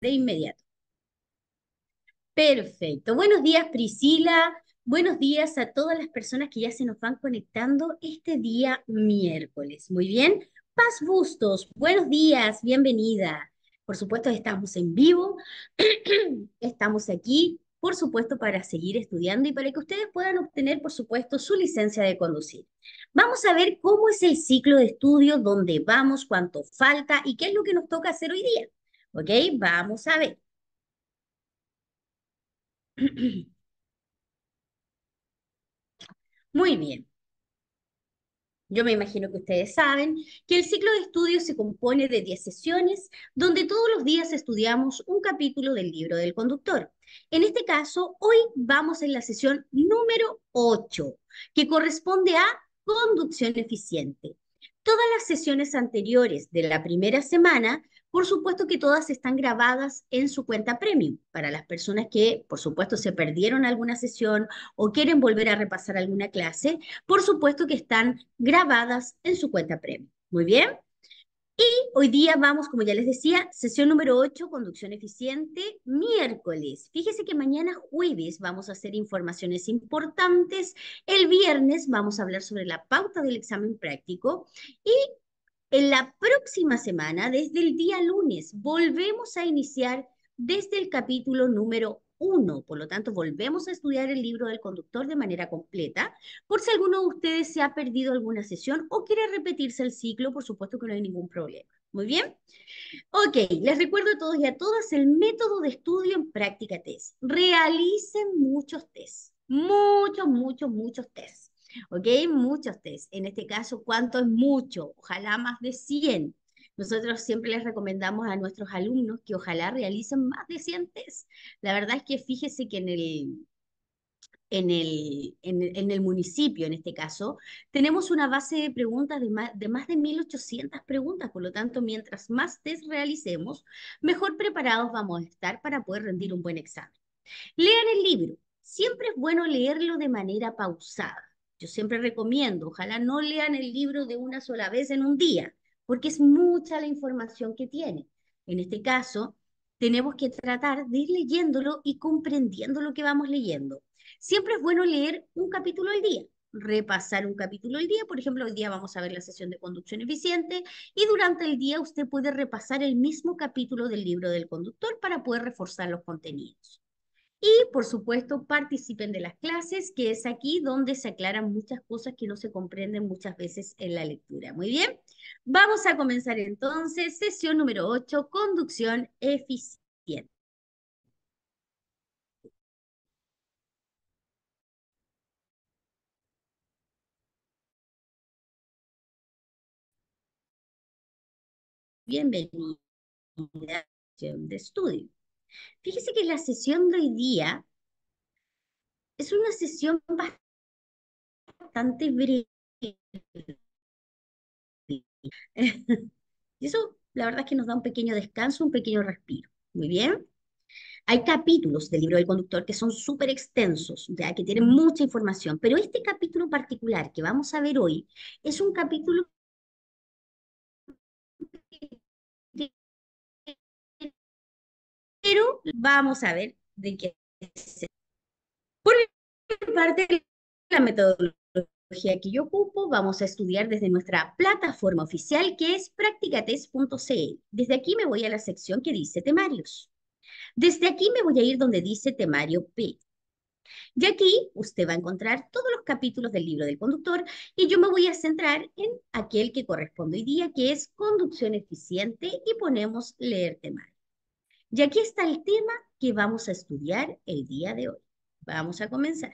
de inmediato. Perfecto. Buenos días, Priscila. Buenos días a todas las personas que ya se nos van conectando este día miércoles. Muy bien. Paz Bustos, buenos días, bienvenida. Por supuesto, estamos en vivo. estamos aquí, por supuesto, para seguir estudiando y para que ustedes puedan obtener, por supuesto, su licencia de conducir. Vamos a ver cómo es el ciclo de estudio, dónde vamos, cuánto falta y qué es lo que nos toca hacer hoy día. ¿Ok? Vamos a ver. Muy bien. Yo me imagino que ustedes saben que el ciclo de estudios se compone de 10 sesiones donde todos los días estudiamos un capítulo del libro del conductor. En este caso, hoy vamos en la sesión número 8, que corresponde a conducción eficiente. Todas las sesiones anteriores de la primera semana, por supuesto que todas están grabadas en su cuenta premium para las personas que, por supuesto, se perdieron alguna sesión o quieren volver a repasar alguna clase, por supuesto que están grabadas en su cuenta premium. Muy bien. Y hoy día vamos, como ya les decía, sesión número 8, conducción eficiente, miércoles. Fíjese que mañana jueves vamos a hacer informaciones importantes. El viernes vamos a hablar sobre la pauta del examen práctico. Y en la próxima semana, desde el día lunes, volvemos a iniciar desde el capítulo número uno, Por lo tanto, volvemos a estudiar el libro del conductor de manera completa. Por si alguno de ustedes se ha perdido alguna sesión o quiere repetirse el ciclo, por supuesto que no hay ningún problema. Muy bien. Ok, les recuerdo a todos y a todas el método de estudio en práctica test. Realicen muchos tests. Muchos, muchos, muchos tests. ¿ok? Muchos test. En este caso, ¿cuánto es mucho? Ojalá más de 100. Nosotros siempre les recomendamos a nuestros alumnos que ojalá realicen más de 100 test. La verdad es que fíjese que en el, en el, en, el municipio, en este caso, tenemos una base de preguntas de más, de más de 1.800 preguntas, por lo tanto, mientras más test realicemos, mejor preparados vamos a estar para poder rendir un buen examen. Lean el libro. Siempre es bueno leerlo de manera pausada. Yo siempre recomiendo, ojalá no lean el libro de una sola vez en un día, porque es mucha la información que tiene. En este caso, tenemos que tratar de ir leyéndolo y comprendiendo lo que vamos leyendo. Siempre es bueno leer un capítulo al día, repasar un capítulo al día. Por ejemplo, hoy día vamos a ver la sesión de conducción eficiente y durante el día usted puede repasar el mismo capítulo del libro del conductor para poder reforzar los contenidos. Y por supuesto, participen de las clases, que es aquí donde se aclaran muchas cosas que no se comprenden muchas veces en la lectura. Muy bien, vamos a comenzar entonces sesión número 8, conducción eficiente. Bienvenida de estudio. Fíjese que la sesión de hoy día es una sesión bastante breve. Y eso, la verdad es que nos da un pequeño descanso, un pequeño respiro. Muy bien. Hay capítulos del libro del conductor que son súper extensos, ya que tienen mucha información, pero este capítulo particular que vamos a ver hoy es un capítulo pero vamos a ver de qué se Por parte, de la metodología que yo ocupo, vamos a estudiar desde nuestra plataforma oficial que es practicates.cl. Desde aquí me voy a la sección que dice temarios. Desde aquí me voy a ir donde dice temario P. Y aquí usted va a encontrar todos los capítulos del libro del conductor y yo me voy a centrar en aquel que corresponde hoy día, que es conducción eficiente y ponemos leer temario. Y aquí está el tema que vamos a estudiar el día de hoy. Vamos a comenzar.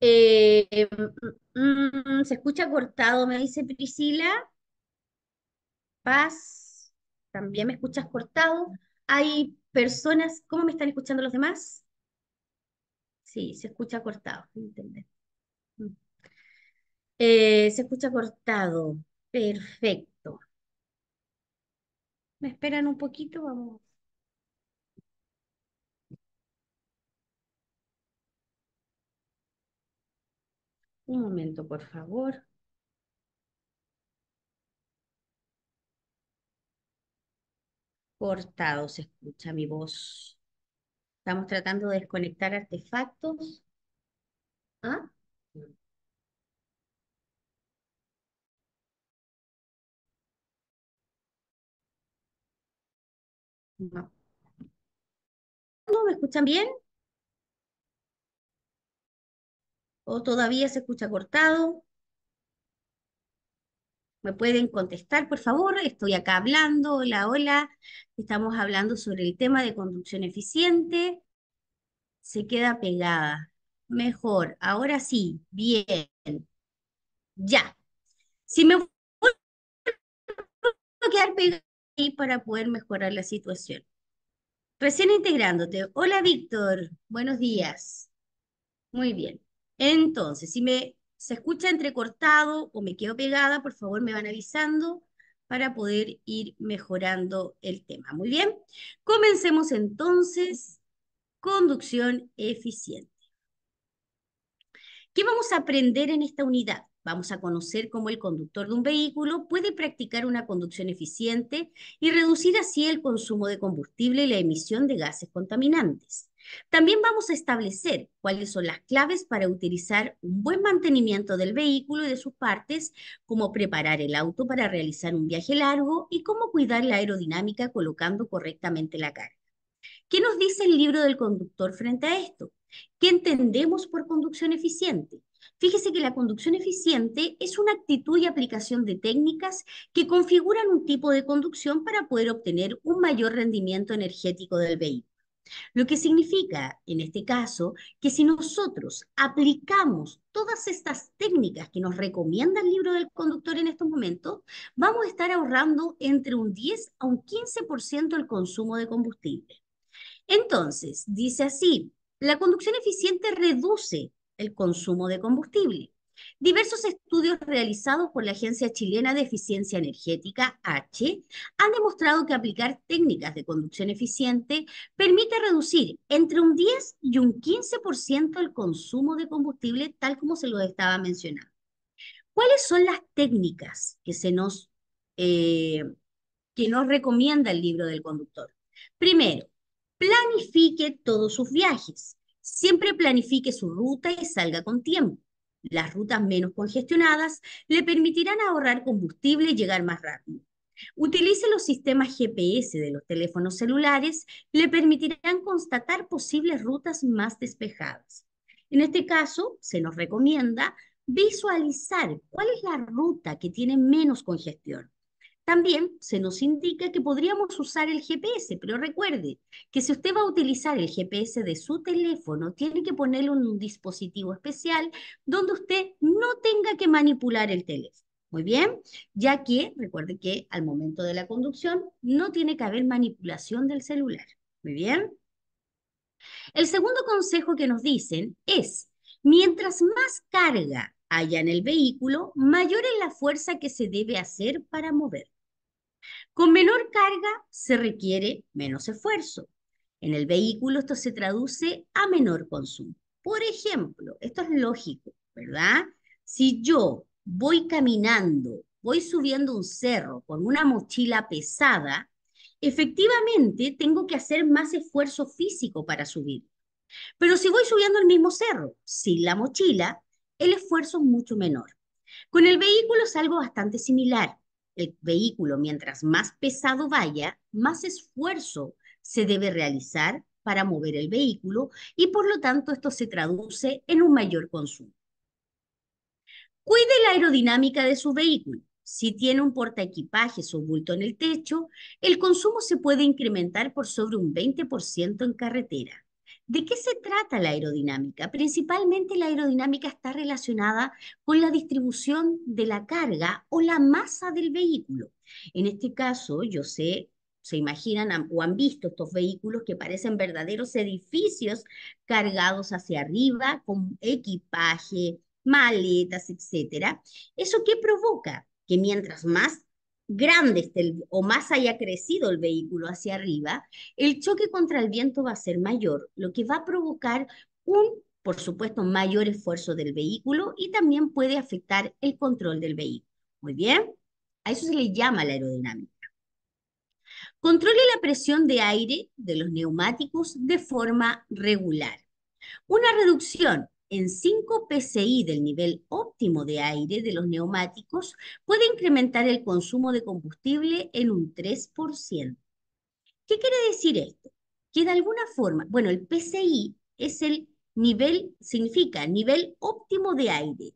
Eh, mm, se escucha cortado, me dice Priscila. Paz, también me escuchas cortado. Hay personas, ¿cómo me están escuchando los demás? Sí, se escucha cortado, internet. Eh, se escucha cortado. Perfecto. ¿Me esperan un poquito? Vamos. Un momento, por favor. Cortado se escucha mi voz. Estamos tratando de desconectar artefactos. ¿Ah? No. me escuchan bien? ¿O todavía se escucha cortado? ¿Me pueden contestar, por favor? Estoy acá hablando. Hola, hola. Estamos hablando sobre el tema de conducción eficiente. Se queda pegada. Mejor. Ahora sí. Bien. Ya. Si me voy a quedar pegada, y para poder mejorar la situación. Recién integrándote. Hola, Víctor. Buenos días. Muy bien. Entonces, si me se escucha entrecortado o me quedo pegada, por favor me van avisando para poder ir mejorando el tema. Muy bien. Comencemos entonces conducción eficiente. ¿Qué vamos a aprender en esta unidad? Vamos a conocer cómo el conductor de un vehículo puede practicar una conducción eficiente y reducir así el consumo de combustible y la emisión de gases contaminantes. También vamos a establecer cuáles son las claves para utilizar un buen mantenimiento del vehículo y de sus partes, cómo preparar el auto para realizar un viaje largo y cómo cuidar la aerodinámica colocando correctamente la carga. ¿Qué nos dice el libro del conductor frente a esto? ¿Qué entendemos por conducción eficiente? Fíjese que la conducción eficiente es una actitud y aplicación de técnicas que configuran un tipo de conducción para poder obtener un mayor rendimiento energético del vehículo. Lo que significa, en este caso, que si nosotros aplicamos todas estas técnicas que nos recomienda el libro del conductor en estos momentos, vamos a estar ahorrando entre un 10 a un 15% el consumo de combustible. Entonces, dice así, la conducción eficiente reduce el consumo de combustible. Diversos estudios realizados por la Agencia Chilena de Eficiencia Energética, H, han demostrado que aplicar técnicas de conducción eficiente permite reducir entre un 10 y un 15% el consumo de combustible, tal como se lo estaba mencionando. ¿Cuáles son las técnicas que, se nos, eh, que nos recomienda el libro del conductor? Primero, planifique todos sus viajes. Siempre planifique su ruta y salga con tiempo. Las rutas menos congestionadas le permitirán ahorrar combustible y llegar más rápido. Utilice los sistemas GPS de los teléfonos celulares, le permitirán constatar posibles rutas más despejadas. En este caso, se nos recomienda visualizar cuál es la ruta que tiene menos congestión. También se nos indica que podríamos usar el GPS, pero recuerde que si usted va a utilizar el GPS de su teléfono, tiene que ponerlo en un dispositivo especial donde usted no tenga que manipular el teléfono. Muy bien, ya que recuerde que al momento de la conducción no tiene que haber manipulación del celular. Muy bien. El segundo consejo que nos dicen es, mientras más carga haya en el vehículo, mayor es la fuerza que se debe hacer para mover. Con menor carga se requiere menos esfuerzo. En el vehículo esto se traduce a menor consumo. Por ejemplo, esto es lógico, ¿verdad? Si yo voy caminando, voy subiendo un cerro con una mochila pesada, efectivamente tengo que hacer más esfuerzo físico para subir. Pero si voy subiendo el mismo cerro sin la mochila, el esfuerzo es mucho menor. Con el vehículo es algo bastante similar el vehículo, mientras más pesado vaya, más esfuerzo se debe realizar para mover el vehículo y por lo tanto esto se traduce en un mayor consumo. Cuide la aerodinámica de su vehículo. Si tiene un portaequipajes o bulto en el techo, el consumo se puede incrementar por sobre un 20% en carretera. ¿De qué se trata la aerodinámica? Principalmente la aerodinámica está relacionada con la distribución de la carga o la masa del vehículo. En este caso, yo sé, se imaginan o han visto estos vehículos que parecen verdaderos edificios cargados hacia arriba con equipaje, maletas, etc. ¿Eso qué provoca? Que mientras más grande este, o más haya crecido el vehículo hacia arriba, el choque contra el viento va a ser mayor, lo que va a provocar un, por supuesto, mayor esfuerzo del vehículo y también puede afectar el control del vehículo. Muy bien, a eso se le llama la aerodinámica. Controle la presión de aire de los neumáticos de forma regular. Una reducción en 5 PSI del nivel óptimo de aire de los neumáticos puede incrementar el consumo de combustible en un 3%. ¿Qué quiere decir esto? Que de alguna forma, bueno, el PCI es el nivel, significa nivel óptimo de aire.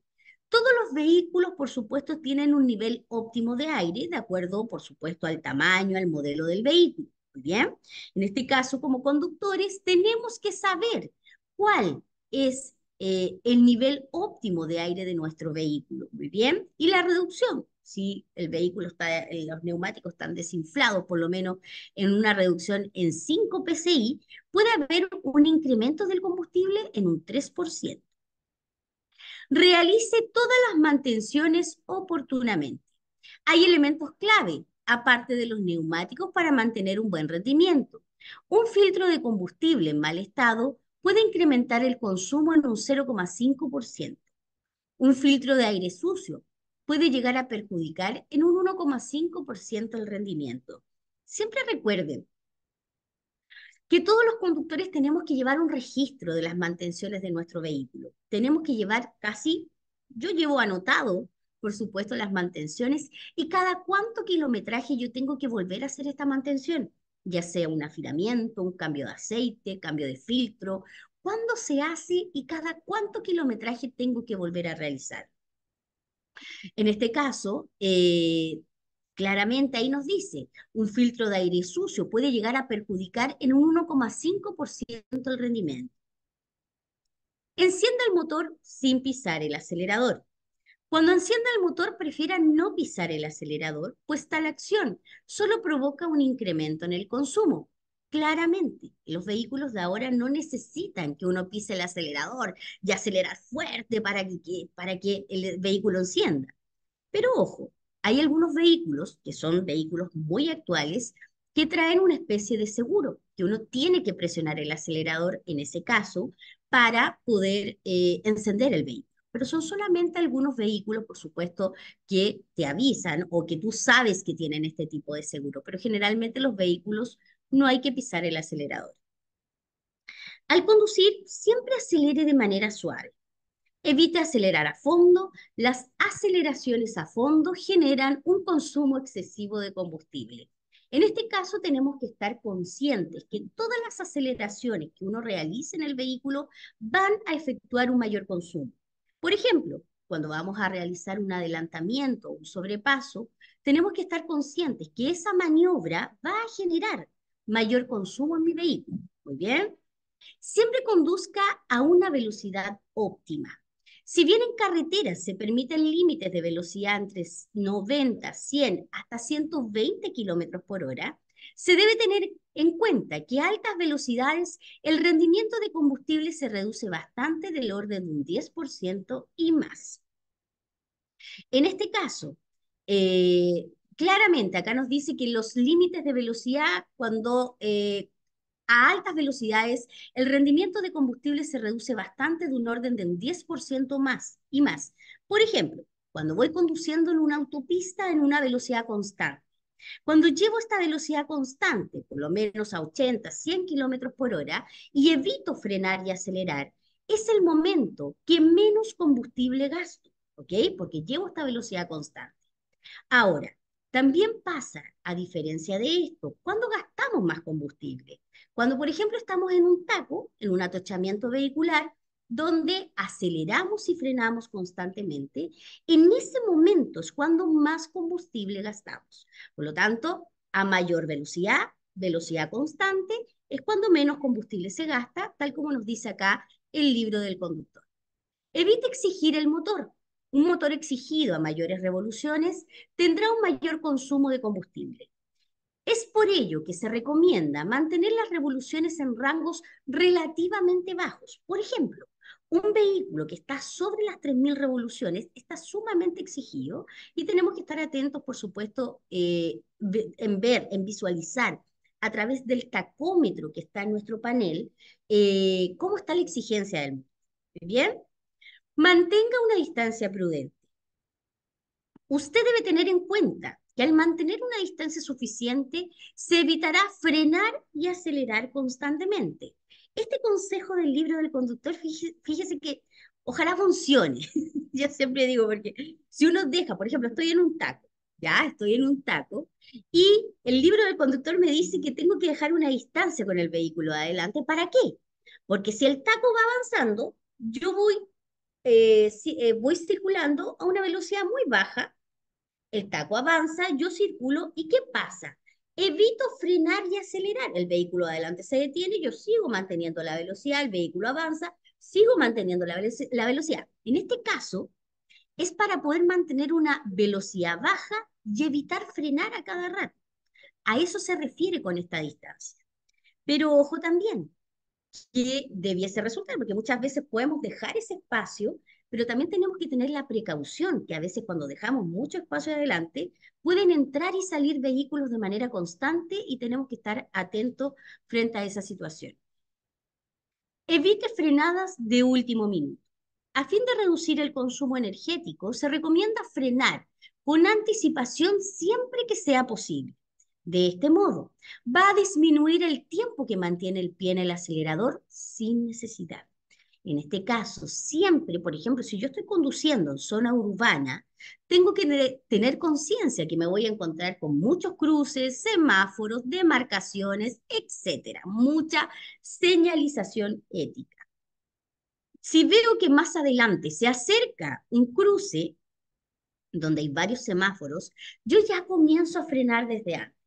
Todos los vehículos, por supuesto, tienen un nivel óptimo de aire, de acuerdo, por supuesto, al tamaño, al modelo del vehículo. bien. En este caso, como conductores, tenemos que saber cuál es eh, el nivel óptimo de aire de nuestro vehículo, muy bien, y la reducción, si el vehículo está, eh, los neumáticos están desinflados, por lo menos en una reducción en 5 PSI, puede haber un incremento del combustible en un 3%. Realice todas las mantenciones oportunamente. Hay elementos clave, aparte de los neumáticos, para mantener un buen rendimiento. Un filtro de combustible en mal estado puede incrementar el consumo en un 0,5%. Un filtro de aire sucio puede llegar a perjudicar en un 1,5% el rendimiento. Siempre recuerden que todos los conductores tenemos que llevar un registro de las mantenciones de nuestro vehículo. Tenemos que llevar casi, yo llevo anotado, por supuesto, las mantenciones y cada cuánto kilometraje yo tengo que volver a hacer esta mantención ya sea un afilamiento, un cambio de aceite, cambio de filtro, cuándo se hace y cada cuánto kilometraje tengo que volver a realizar. En este caso, eh, claramente ahí nos dice, un filtro de aire sucio puede llegar a perjudicar en un 1,5% el rendimiento. Encienda el motor sin pisar el acelerador. Cuando encienda el motor, prefiera no pisar el acelerador, pues tal acción solo provoca un incremento en el consumo. Claramente, los vehículos de ahora no necesitan que uno pise el acelerador y acelerar fuerte para que, el vehículo encienda. Pero ojo, hay algunos vehículos, que son vehículos muy actuales, que traen una especie de seguro, que uno tiene que presionar el acelerador en ese caso para poder eh, encender el vehículo pero son solamente algunos vehículos, por supuesto, que te avisan o que tú sabes que tienen este tipo de seguro, pero generalmente los vehículos no hay que pisar el acelerador. Al conducir, siempre acelere de manera suave. Evite acelerar a fondo. Las aceleraciones a fondo generan un consumo excesivo de combustible. En este caso tenemos que estar conscientes que todas las aceleraciones que uno realice en el vehículo van a efectuar un mayor consumo. Por ejemplo, cuando vamos a realizar un adelantamiento, o un sobrepaso, tenemos que estar conscientes que esa maniobra va a generar mayor consumo en mi vehículo. Muy bien. Siempre conduzca a una velocidad óptima. Si bien en carreteras se permiten límites de velocidad entre 90, 100 hasta 120 kilómetros por hora, se debe tener en cuenta que a altas velocidades el rendimiento de combustible se reduce bastante del orden de un 10% y más. En este caso, eh, claramente acá nos dice que los límites de velocidad cuando... Eh, a altas velocidades, el rendimiento de combustible se reduce bastante de un orden de un 10% más y más. Por ejemplo, cuando voy conduciendo en una autopista en una velocidad constante, cuando llevo esta velocidad constante, por lo menos a 80, 100 kilómetros por hora, y evito frenar y acelerar, es el momento que menos combustible gasto, ¿ok? Porque llevo esta velocidad constante. Ahora, también pasa, a diferencia de esto, cuando gastamos más combustible. Cuando, por ejemplo, estamos en un taco, en un atochamiento vehicular, donde aceleramos y frenamos constantemente, en ese momento es cuando más combustible gastamos. Por lo tanto, a mayor velocidad, velocidad constante, es cuando menos combustible se gasta, tal como nos dice acá el libro del conductor. Evite exigir el motor. Un motor exigido a mayores revoluciones tendrá un mayor consumo de combustible. Es por ello que se recomienda mantener las revoluciones en rangos relativamente bajos. Por ejemplo, un vehículo que está sobre las 3.000 revoluciones está sumamente exigido y tenemos que estar atentos, por supuesto, eh, en ver, en visualizar a través del tacómetro que está en nuestro panel, eh, cómo está la exigencia del ¿Bien? Mantenga una distancia prudente. Usted debe tener en cuenta que al mantener una distancia suficiente, se evitará frenar y acelerar constantemente este consejo del libro del conductor, fíjese, que ojalá funcione. Yo siempre digo, porque si uno deja, por ejemplo, estoy en un taco, ya estoy en un taco, y el libro del conductor me dice que tengo que dejar una distancia con el vehículo adelante, ¿para qué? Porque si el taco va avanzando, yo voy, eh, eh, voy circulando a una velocidad muy baja, el taco avanza, yo circulo, ¿y qué pasa? evito frenar y acelerar. El vehículo adelante se detiene, yo sigo manteniendo la velocidad, el vehículo avanza, sigo manteniendo la, velocidad. En este caso, es para poder mantener una velocidad baja y evitar frenar a cada rato. A eso se refiere con esta distancia. Pero ojo también, que debiese resultar, porque muchas veces podemos dejar ese espacio pero también tenemos que tener la precaución que a veces cuando dejamos mucho espacio adelante, pueden entrar y salir vehículos de manera constante y tenemos que estar atentos frente a esa situación. Evite frenadas de último minuto. A fin de reducir el consumo energético, se recomienda frenar con anticipación siempre que sea posible. De este modo, va a disminuir el tiempo que mantiene el pie en el acelerador sin necesidad. En este caso, siempre, por ejemplo, si yo estoy conduciendo en zona urbana, tengo que tener conciencia que me voy a encontrar con muchos cruces, semáforos, demarcaciones, etcétera, mucha señalización ética. Si veo que más adelante se acerca un cruce donde hay varios semáforos, yo ya comienzo a frenar desde antes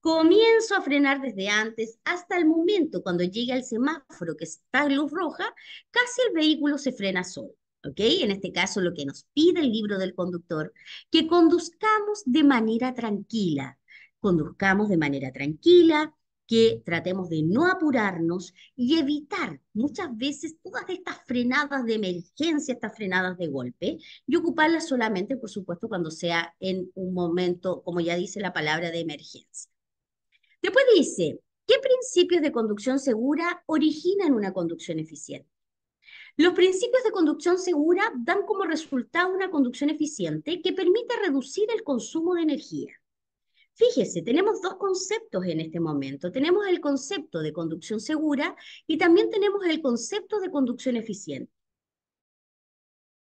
comienzo a frenar desde antes hasta el momento cuando llega el semáforo que está en luz roja, casi el vehículo se frena solo. ¿ok? En este caso, lo que nos pide el libro del conductor, que conduzcamos de manera tranquila, conduzcamos de manera tranquila, que tratemos de no apurarnos y evitar muchas veces todas estas frenadas de emergencia, estas frenadas de golpe, y ocuparlas solamente, por supuesto, cuando sea en un momento, como ya dice la palabra, de emergencia. Después dice, ¿qué principios de conducción segura originan una conducción eficiente? Los principios de conducción segura dan como resultado una conducción eficiente que permite reducir el consumo de energía. Fíjese, tenemos dos conceptos en este momento. Tenemos el concepto de conducción segura y también tenemos el concepto de conducción eficiente.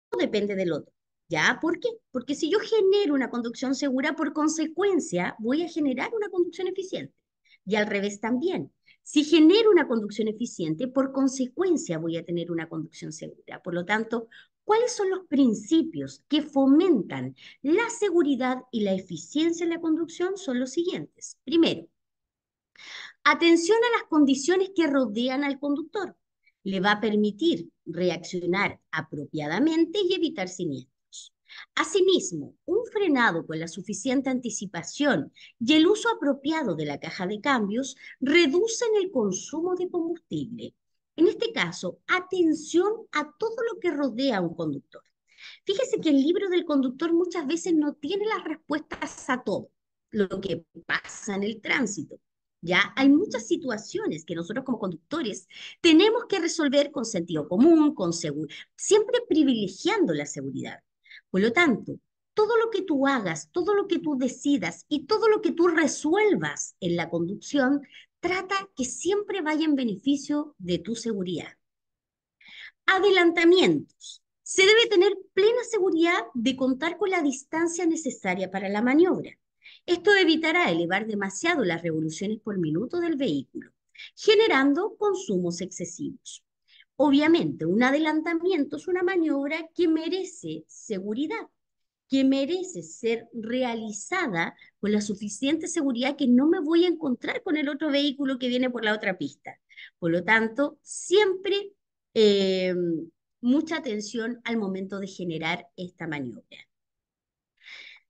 Todo depende del otro. ¿Ya? ¿Por qué? Porque si yo genero una conducción segura, por consecuencia, voy a generar una conducción eficiente y al revés también. Si genero una conducción eficiente, por consecuencia voy a tener una conducción segura. Por lo tanto, ¿cuáles son los principios que fomentan la seguridad y la eficiencia en la conducción? Son los siguientes. Primero, atención a las condiciones que rodean al conductor. Le va a permitir reaccionar apropiadamente y evitar siniestros. Asimismo, un frenado con la suficiente anticipación y el uso apropiado de la caja de cambios reducen el consumo de combustible. En este caso, atención a todo lo que rodea a un conductor. Fíjese que el libro del conductor muchas veces no tiene las respuestas a todo lo que pasa en el tránsito. Ya hay muchas situaciones que nosotros como conductores tenemos que resolver con sentido común, con siempre privilegiando la seguridad. Por lo tanto, todo lo que tú hagas, todo lo que tú decidas y todo lo que tú resuelvas en la conducción, trata que siempre vaya en beneficio de tu seguridad. Adelantamientos. Se debe tener plena seguridad de contar con la distancia necesaria para la maniobra. Esto evitará elevar demasiado las revoluciones por minuto del vehículo, generando consumos excesivos. Obviamente, un adelantamiento es una maniobra que merece seguridad, que merece ser realizada con la suficiente seguridad que no me voy a encontrar con el otro vehículo que viene por la otra pista. Por lo tanto, siempre eh, mucha atención al momento de generar esta maniobra.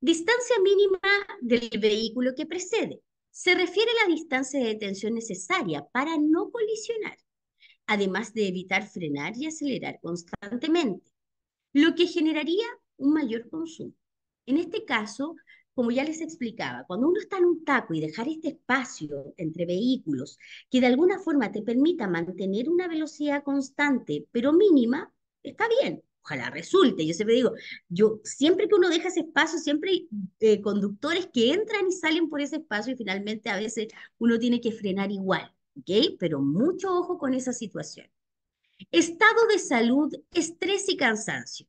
Distancia mínima del vehículo que precede. Se refiere a la distancia de detención necesaria para no colisionar además de evitar frenar y acelerar constantemente, lo que generaría un mayor consumo. En este caso, como ya les explicaba, cuando uno está en un taco y dejar este espacio entre vehículos que de alguna forma te permita mantener una velocidad constante, pero mínima, está bien. Ojalá resulte. Yo siempre digo, yo siempre que uno deja ese espacio, siempre hay eh, conductores que entran y salen por ese espacio y finalmente a veces uno tiene que frenar igual. ¿ok? Pero mucho ojo con esa situación. Estado de salud, estrés y cansancio.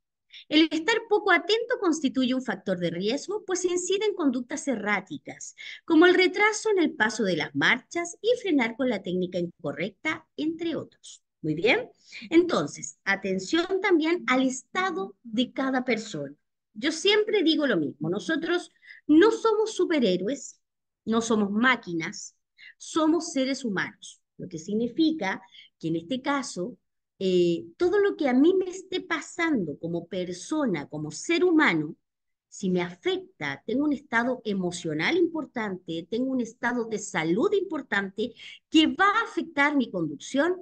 El estar poco atento constituye un factor de riesgo, pues incide en conductas erráticas, como el retraso en el paso de las marchas y frenar con la técnica incorrecta, entre otros. Muy bien. Entonces, atención también al estado de cada persona. Yo siempre digo lo mismo, nosotros no somos superhéroes, no somos máquinas, somos seres humanos, lo que significa que en este caso, eh, todo lo que a mí me esté pasando como persona, como ser humano, si me afecta, tengo un estado emocional importante, tengo un estado de salud importante que va a afectar mi conducción,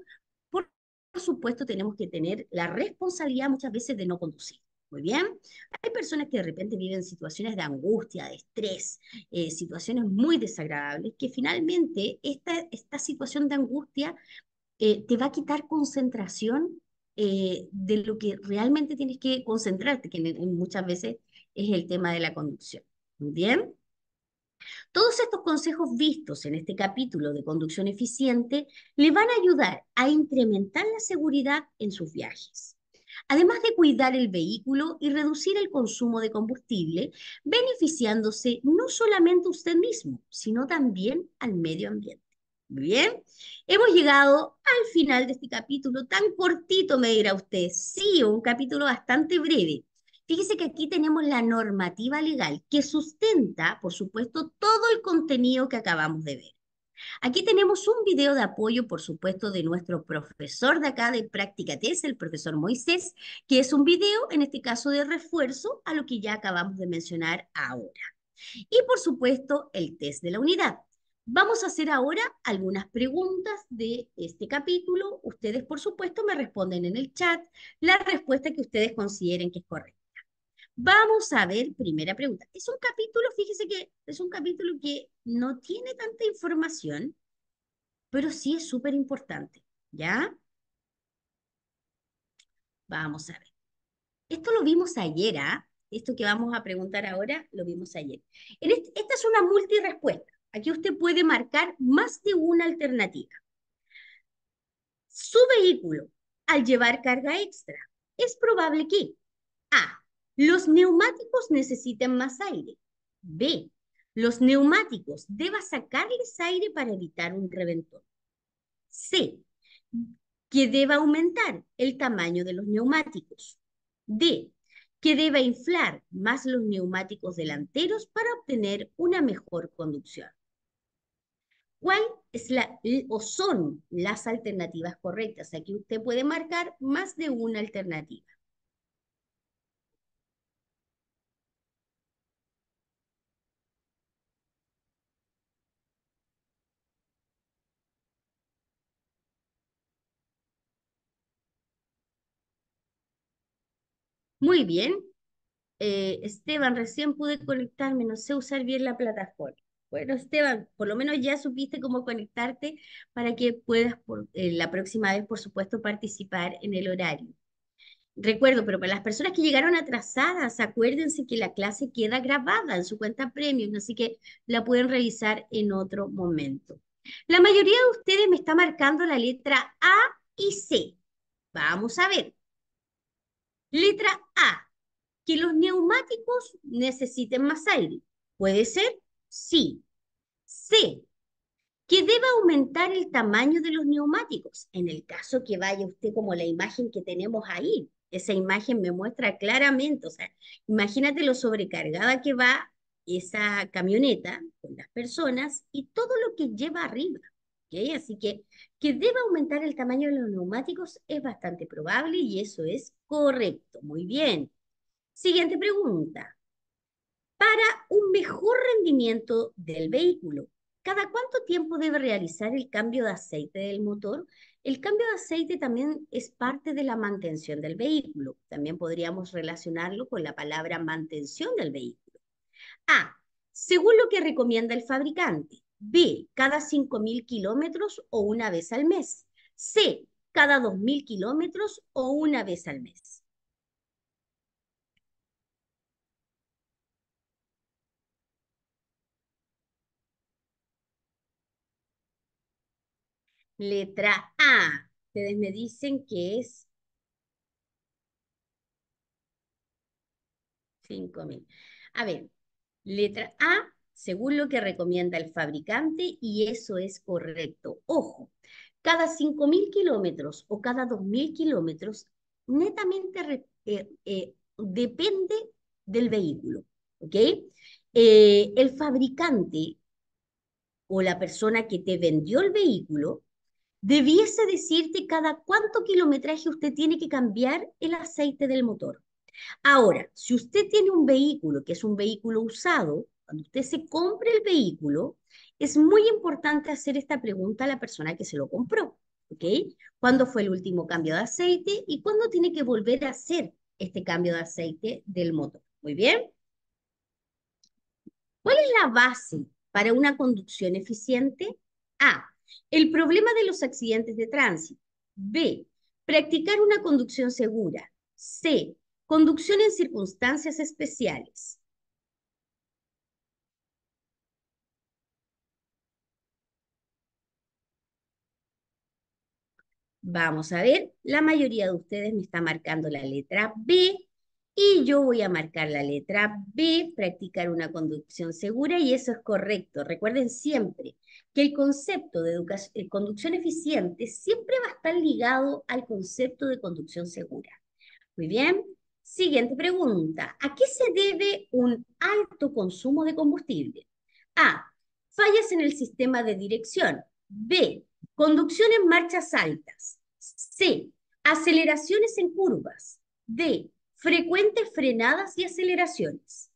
por supuesto tenemos que tener la responsabilidad muchas veces de no conducir. Muy bien. Hay personas que de repente viven situaciones de angustia, de estrés, eh, situaciones muy desagradables, que finalmente esta, esta situación de angustia eh, te va a quitar concentración eh, de lo que realmente tienes que concentrarte, que muchas veces es el tema de la conducción. Muy bien. Todos estos consejos vistos en este capítulo de conducción eficiente le van a ayudar a incrementar la seguridad en sus viajes además de cuidar el vehículo y reducir el consumo de combustible, beneficiándose no solamente usted mismo, sino también al medio ambiente. bien, hemos llegado al final de este capítulo tan cortito, me dirá usted. Sí, un capítulo bastante breve. Fíjese que aquí tenemos la normativa legal que sustenta, por supuesto, todo el contenido que acabamos de ver. Aquí tenemos un video de apoyo, por supuesto, de nuestro profesor de acá de Práctica TES, el profesor Moisés, que es un video, en este caso, de refuerzo a lo que ya acabamos de mencionar ahora. Y, por supuesto, el test de la unidad. Vamos a hacer ahora algunas preguntas de este capítulo. Ustedes, por supuesto, me responden en el chat la respuesta que ustedes consideren que es correcta. Vamos a ver, primera pregunta. Es un capítulo, fíjese que es un capítulo que no tiene tanta información, pero sí es súper importante, ¿ya? Vamos a ver. Esto lo vimos ayer, ¿ah? Esto que vamos a preguntar ahora lo vimos ayer. esta es una multirespuesta. Aquí usted puede marcar más de una alternativa. Su vehículo, al llevar carga extra, es probable que los neumáticos necesitan más aire. B. Los neumáticos deba sacarles aire para evitar un reventón. C. Que deba aumentar el tamaño de los neumáticos. D. Que deba inflar más los neumáticos delanteros para obtener una mejor conducción. ¿Cuál es la, o son las alternativas correctas? Aquí usted puede marcar más de una alternativa. Muy bien. Eh, Esteban, recién pude conectarme, no sé usar bien la plataforma. Bueno, Esteban, por lo menos ya supiste cómo conectarte para que puedas eh, la próxima vez, por supuesto, participar en el horario. Recuerdo, pero para las personas que llegaron atrasadas, acuérdense que la clase queda grabada en su cuenta premium, así que la pueden revisar en otro momento. La mayoría de ustedes me está marcando la letra A y C. Vamos a ver. Letra A, que los neumáticos necesiten más aire. ¿Puede ser? Sí. C, que deba aumentar el tamaño de los neumáticos. En el caso que vaya usted como la imagen que tenemos ahí, esa imagen me muestra claramente, o sea, imagínate lo sobrecargada que va esa camioneta con las personas y todo lo que lleva arriba. ¿okay? Así que que deba aumentar el tamaño de los neumáticos es bastante probable y eso es correcto. Muy bien. Siguiente pregunta. Para un mejor rendimiento del vehículo, ¿cada cuánto tiempo debe realizar el cambio de aceite del motor? El cambio de aceite también es parte de la mantención del vehículo. También podríamos relacionarlo con la palabra mantención del vehículo. A. Según lo que recomienda el fabricante. B, cada 5.000 kilómetros o una vez al mes. C, cada 2.000 kilómetros o una vez al mes. Letra A. Ustedes me dicen que es 5.000. A ver, letra A según lo que recomienda el fabricante y eso es correcto. Ojo, cada 5.000 kilómetros o cada 2.000 kilómetros netamente eh, eh, depende del vehículo. ¿ok? Eh, el fabricante o la persona que te vendió el vehículo debiese decirte cada cuánto kilometraje usted tiene que cambiar el aceite del motor. Ahora, si usted tiene un vehículo que es un vehículo usado, cuando usted se compre el vehículo, es muy importante hacer esta pregunta a la persona que se lo compró. ¿Ok? ¿Cuándo fue el último cambio de aceite y cuándo tiene que volver a hacer este cambio de aceite del motor? Muy bien. ¿Cuál es la base para una conducción eficiente? A. El problema de los accidentes de tránsito. B. Practicar una conducción segura. C. Conducción en circunstancias especiales. Vamos a ver, la mayoría de ustedes me está marcando la letra B y yo voy a marcar la letra B, practicar una conducción segura y eso es correcto. Recuerden siempre que el concepto de conducción eficiente siempre va a estar ligado al concepto de conducción segura. Muy bien, siguiente pregunta. ¿A qué se debe un alto consumo de combustible? A. Fallas en el sistema de dirección. B Conducción en marchas altas. C. Aceleraciones en curvas. D. Frecuentes frenadas y aceleraciones.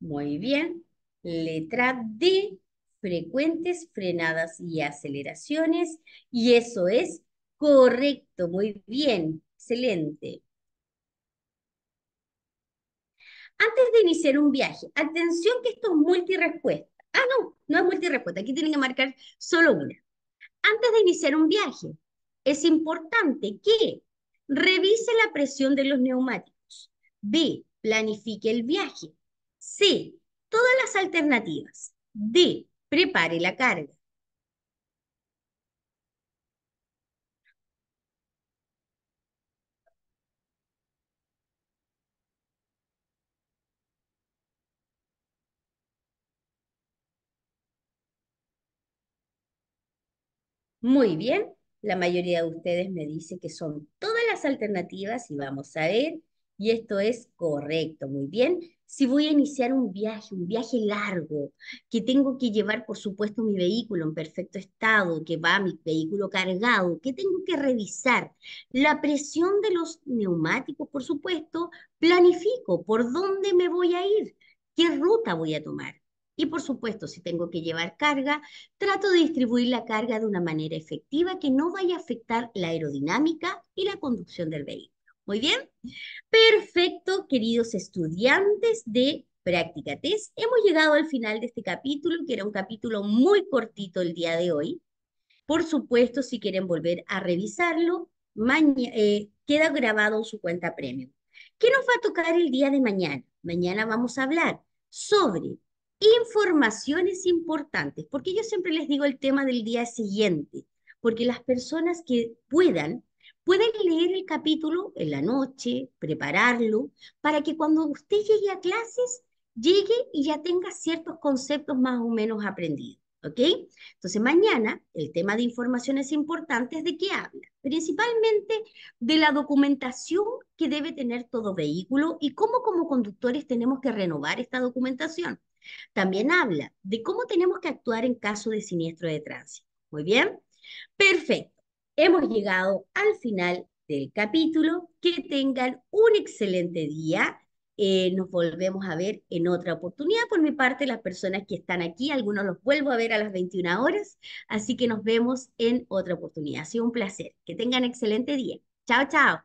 Muy bien. Letra D, frecuentes frenadas y aceleraciones, y eso es correcto, muy bien, excelente. Antes de iniciar un viaje, atención que esto es multirespuesta. Ah, no, no es multirespuesta, aquí tienen que marcar solo una. Antes de iniciar un viaje, es importante que revise la presión de los neumáticos. B, planifique el viaje. C, todas las alternativas. D, Prepare la carga. Muy bien, la mayoría de ustedes me dice que son todas las alternativas y vamos a ver y esto es correcto, muy bien. Si voy a iniciar un viaje, un viaje largo, que tengo que llevar, por supuesto, mi vehículo en perfecto estado, que va mi vehículo cargado, que tengo que revisar la presión de los neumáticos, por supuesto, planifico por dónde me voy a ir, qué ruta voy a tomar. Y por supuesto, si tengo que llevar carga, trato de distribuir la carga de una manera efectiva que no vaya a afectar la aerodinámica y la conducción del vehículo. Muy bien. Perfecto, queridos estudiantes de Práctica Test. Hemos llegado al final de este capítulo, que era un capítulo muy cortito el día de hoy. Por supuesto, si quieren volver a revisarlo, eh, queda grabado en su cuenta premium. ¿Qué nos va a tocar el día de mañana? Mañana vamos a hablar sobre informaciones importantes, porque yo siempre les digo el tema del día siguiente, porque las personas que puedan Pueden leer el capítulo en la noche, prepararlo, para que cuando usted llegue a clases, llegue y ya tenga ciertos conceptos más o menos aprendidos. ¿Ok? Entonces, mañana el tema de informaciones importantes de qué habla, principalmente de la documentación que debe tener todo vehículo y cómo como conductores tenemos que renovar esta documentación. También habla de cómo tenemos que actuar en caso de siniestro de tránsito. Muy bien. Perfecto. Hemos llegado al final del capítulo. Que tengan un excelente día. Eh, nos volvemos a ver en otra oportunidad. Por mi parte, las personas que están aquí, algunos los vuelvo a ver a las 21 horas, así que nos vemos en otra oportunidad. Ha sido un placer. Que tengan excelente día. Chao, chao.